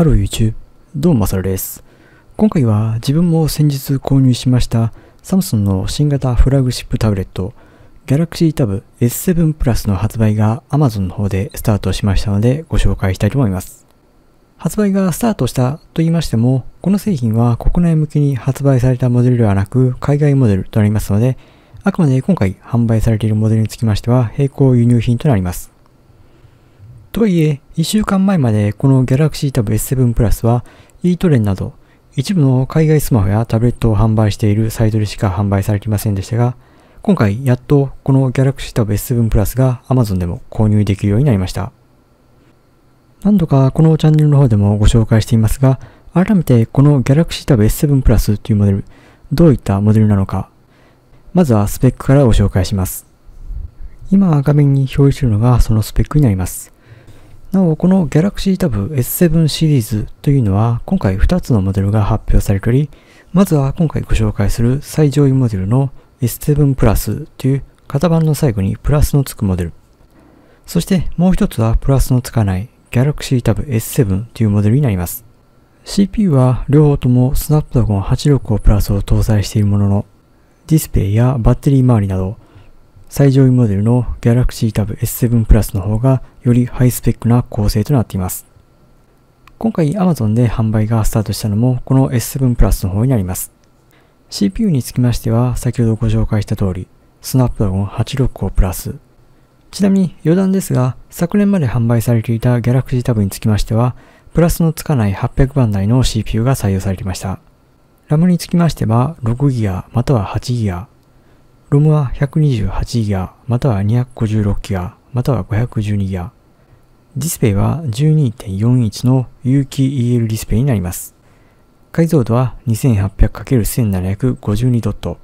ハロー YouTube どうもマサルです今回は自分も先日購入しましたサムスンの新型フラグシップタブレット Galaxy Tab S7 Plus の発売が Amazon の方でスタートしましたのでご紹介したいと思います発売がスタートしたと言いましてもこの製品は国内向けに発売されたモデルではなく海外モデルとなりますのであくまで今回販売されているモデルにつきましては並行輸入品となりますとはいえ、1週間前までこの Galaxy Tab S7 Plus は e トレンなど一部の海外スマホやタブレットを販売しているサイトでしか販売されていませんでしたが、今回やっとこの Galaxy Tab S7 Plus が Amazon でも購入できるようになりました。何度かこのチャンネルの方でもご紹介していますが、改めてこの Galaxy Tab S7 Plus というモデル、どういったモデルなのか、まずはスペックからご紹介します。今画面に表示するのがそのスペックになります。なお、この Galaxy Tab S7 シリーズというのは、今回2つのモデルが発表されており、まずは今回ご紹介する最上位モデルの S7 Plus という型番の最後にプラスのつくモデル。そしてもう一つはプラスのつかない Galaxy Tab S7 というモデルになります。CPU は両方とも Snapdragon 865プラスを搭載しているものの、ディスプレイやバッテリー周りなど、最上位モデルの Galaxy Tab S7 Plus の方がよりハイスペックな構成となっています。今回 Amazon で販売がスタートしたのもこの S7 Plus の方になります。CPU につきましては先ほどご紹介した通り、スナップドラゴン865プラス。ちなみに余談ですが、昨年まで販売されていた Galaxy Tab につきましては、プラスのつかない800番台の CPU が採用されていました。RAM につきましては 6GB または 8GB、ROM は 128GB または 256GB、または5 1 2ギア。ディスプレイは12.4インチの有機 EL ディスプレイになります。解像度は 2800×1752 ドット。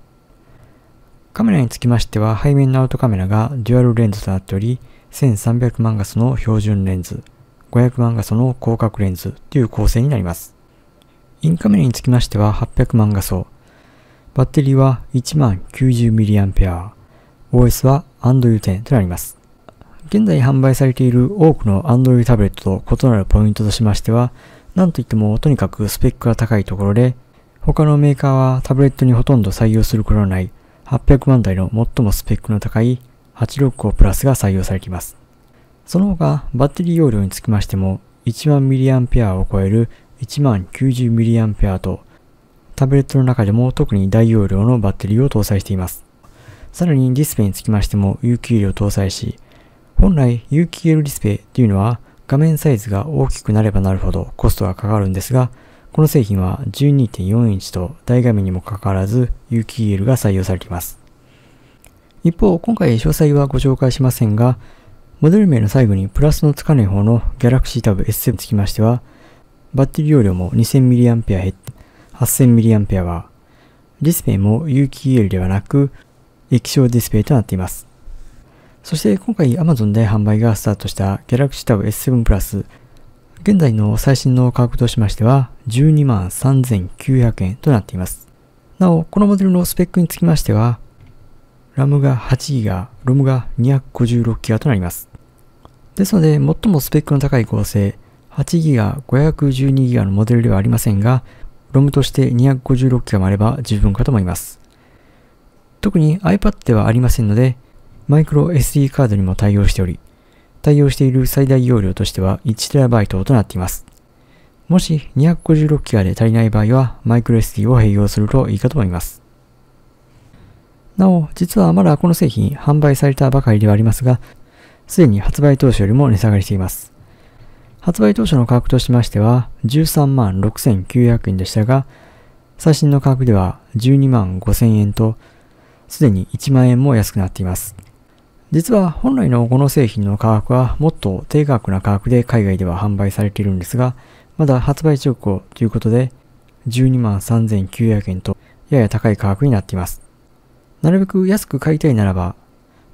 カメラにつきましては背面のアウトカメラがデュアルレンズとなっており、1300万画素の標準レンズ、500万画素の広角レンズという構成になります。インカメラにつきましては800万画素、バッテリーは1万 90mAh、OS は Android 10となります。現在販売されている多くの Android タブレットと異なるポイントとしましては、なんといってもとにかくスペックが高いところで、他のメーカーはタブレットにほとんど採用することのない800万台の最もスペックの高い865プラスが採用されています。その他、バッテリー容量につきましても、1万 mAh を超える1 0 90mAh と、タブレットの中でも特に大容量のバッテリーを搭載しています。さらにディスプレイにつきましても有給量を搭載し、本来 u e l ディスプレイというのは画面サイズが大きくなればなるほどコストがかかるんですが、この製品は12.4インチと大画面にもかかわらず u e l が採用されています。一方、今回詳細はご紹介しませんが、モデル名の最後にプラスのつかない方の Galaxy Tab S7 につきましては、バッテリー容量も 2000mAh 減って 8000mAh、は、ディスプレイも u e l ではなく液晶ディスプレイとなっています。そして今回 Amazon で販売がスタートした Galaxy Tab S7 Plus。現在の最新の価格としましては12万3900円となっています。なお、このモデルのスペックにつきましては、RAM が 8GB、ROM が 256GB となります。ですので、最もスペックの高い構成、8GB、512GB のモデルではありませんが、ROM として 256GB もあれば十分かと思います。特に iPad ではありませんので、マイクロ SD カードにも対応しており、対応している最大容量としては 1TB となっています。もし 256GB で足りない場合は、マイクロ SD を併用するといいかと思います。なお、実はまだこの製品販売されたばかりではありますが、すでに発売当初よりも値下がりしています。発売当初の価格としましては13万6900円でしたが、最新の価格では12万5000円と、すでに1万円も安くなっています。実は本来のこの製品の価格はもっと低額な価格で海外では販売されているんですが、まだ発売直後ということで12万3900円とやや高い価格になっています。なるべく安く買いたいならば、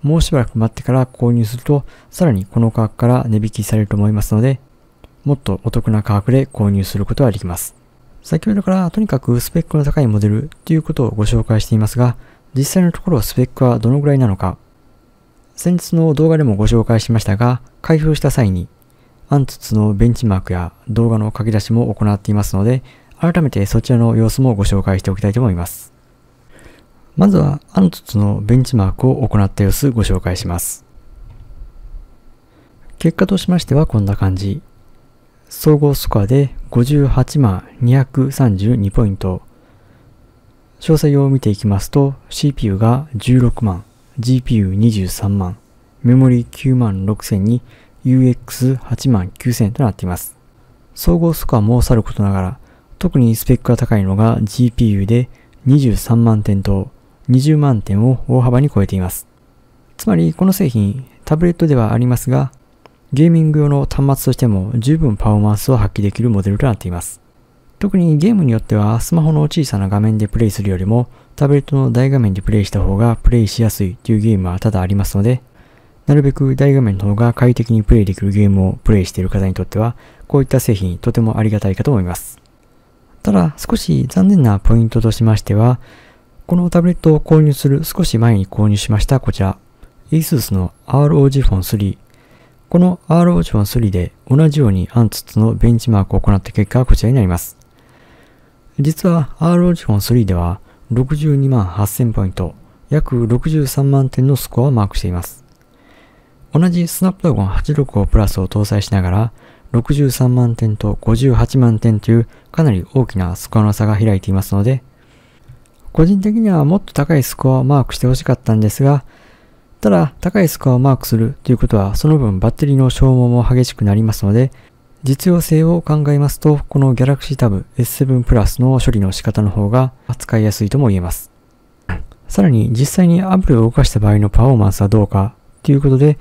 もうしばらく待ってから購入すると、さらにこの価格から値引きされると思いますので、もっとお得な価格で購入することができます。先ほどからとにかくスペックの高いモデルということをご紹介していますが、実際のところスペックはどのぐらいなのか、先日の動画でもご紹介しましたが、開封した際に、アンツツのベンチマークや動画の書き出しも行っていますので、改めてそちらの様子もご紹介しておきたいと思います。まずは、アンツツのベンチマークを行った様子ご紹介します。結果としましてはこんな感じ。総合スコアで58万232ポイント。詳細を見ていきますと CPU が16万 GPU23 万、メモリ9万6000に UX8 万9000となっています。総合スコアもさることながら、特にスペックが高いのが GPU で23万点と20万点を大幅に超えています。つまりこの製品、タブレットではありますが、ゲーミング用の端末としても十分パフォーマンスを発揮できるモデルとなっています。特にゲームによってはスマホの小さな画面でプレイするよりもタブレットの大画面でプレイした方がプレイしやすいというゲームは多々ありますので、なるべく大画面の方が快適にプレイできるゲームをプレイしている方にとっては、こういった製品とてもありがたいかと思います。ただ、少し残念なポイントとしましては、このタブレットを購入する少し前に購入しましたこちら、ASUS の ROG Phone 3。この ROG Phone 3で同じようにアンツツのベンチマークを行った結果がこちらになります。実は ROG Phone 3では62万8000ポイント、約63万点のスコアをマークしています。同じスナップドラゴン865プラスを搭載しながら、63万点と58万点というかなり大きなスコアの差が開いていますので、個人的にはもっと高いスコアをマークしてほしかったんですが、ただ高いスコアをマークするということはその分バッテリーの消耗も激しくなりますので、実用性を考えますと、この Galaxy Tab S7 Plus の処理の仕方の方が扱いやすいとも言えます。さらに実際にアプリを動かした場合のパフォーマンスはどうかということで、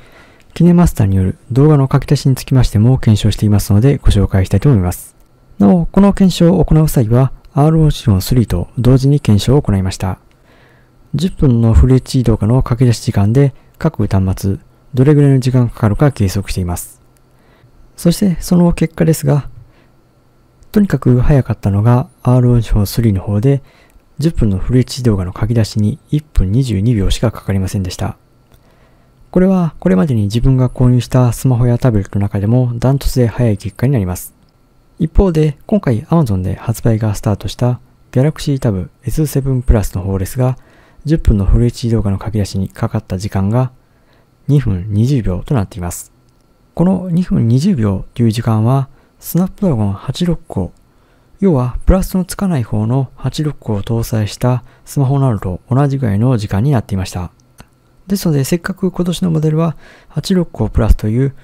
キネマスターによる動画の書き出しにつきましても検証していますのでご紹介したいと思います。なお、この検証を行う際は r o c n 3と同時に検証を行いました。10分のフル HD 動画の書き出し時間で各端末、どれぐらいの時間かかるか計測しています。そしてその結果ですが、とにかく早かったのが R4-3 の方で、10分のフレッチ動画の書き出しに1分22秒しかかかりませんでした。これはこれまでに自分が購入したスマホやタブレットの中でもダントツで早い結果になります。一方で今回 Amazon で発売がスタートした Galaxy Tab S7 Plus の方ですが10分のフル HD 動画の書き出しにかかった時間が2分20秒となっています。この2分20秒という時間は、スナップドラゴン86個、要はプラスのつかない方の86個を搭載したスマホなどと同じぐらいの時間になっていました。ですので、せっかく今年のモデルは86個プラスという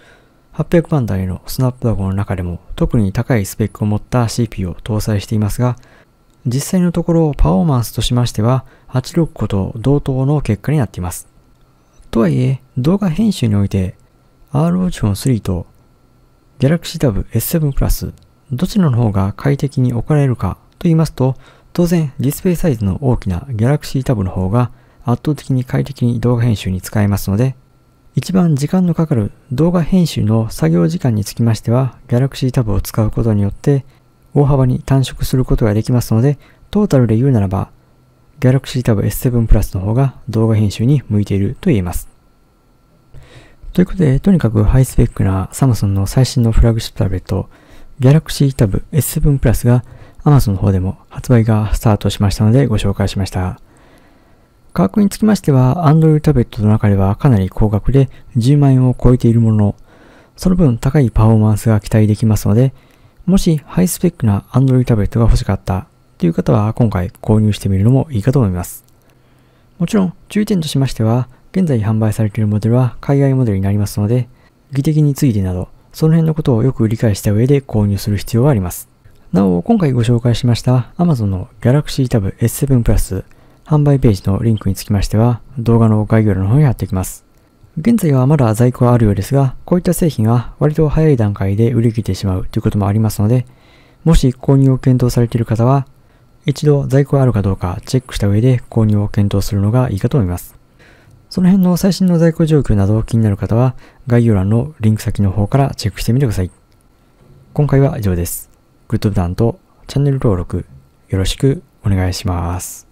800番台のスナップドラゴンの中でも特に高いスペックを持った CPU を搭載していますが、実際のところパフォーマンスとしましては86個と同等の結果になっています。とはいえ、動画編集において R o ーディシ3と Galaxy Tab S7 Plus どちらの方が快適に置かれるかと言いますと当然ディスプレイサイズの大きな Galaxy Tab の方が圧倒的に快適に動画編集に使えますので一番時間のかかる動画編集の作業時間につきましては Galaxy Tab を使うことによって大幅に短縮することができますのでトータルで言うならば Galaxy Tab S7 Plus の方が動画編集に向いていると言えます。ということで、とにかくハイスペックなサムソンの最新のフラグシップタブレット、Galaxy Tab S7 Plus が Amazon の方でも発売がスタートしましたのでご紹介しました。価格につきましては、Android タブレットの中ではかなり高額で10万円を超えているものの、その分高いパフォーマンスが期待できますので、もしハイスペックな Android タブレットが欲しかったという方は今回購入してみるのもいいかと思います。もちろん注意点としましては、現在販売されているモデルは海外モデルになりますので、技的についてなど、その辺のことをよく理解した上で購入する必要があります。なお、今回ご紹介しました Amazon の Galaxy Tab S7 Plus 販売ページのリンクにつきましては、動画の概要欄の方に貼っておきます。現在はまだ在庫はあるようですが、こういった製品は割と早い段階で売り切れてしまうということもありますので、もし購入を検討されている方は、一度在庫があるかどうかチェックした上で購入を検討するのがいいかと思います。その辺の最新の在庫状況など気になる方は概要欄のリンク先の方からチェックしてみてください。今回は以上です。グッドボタンとチャンネル登録よろしくお願いします。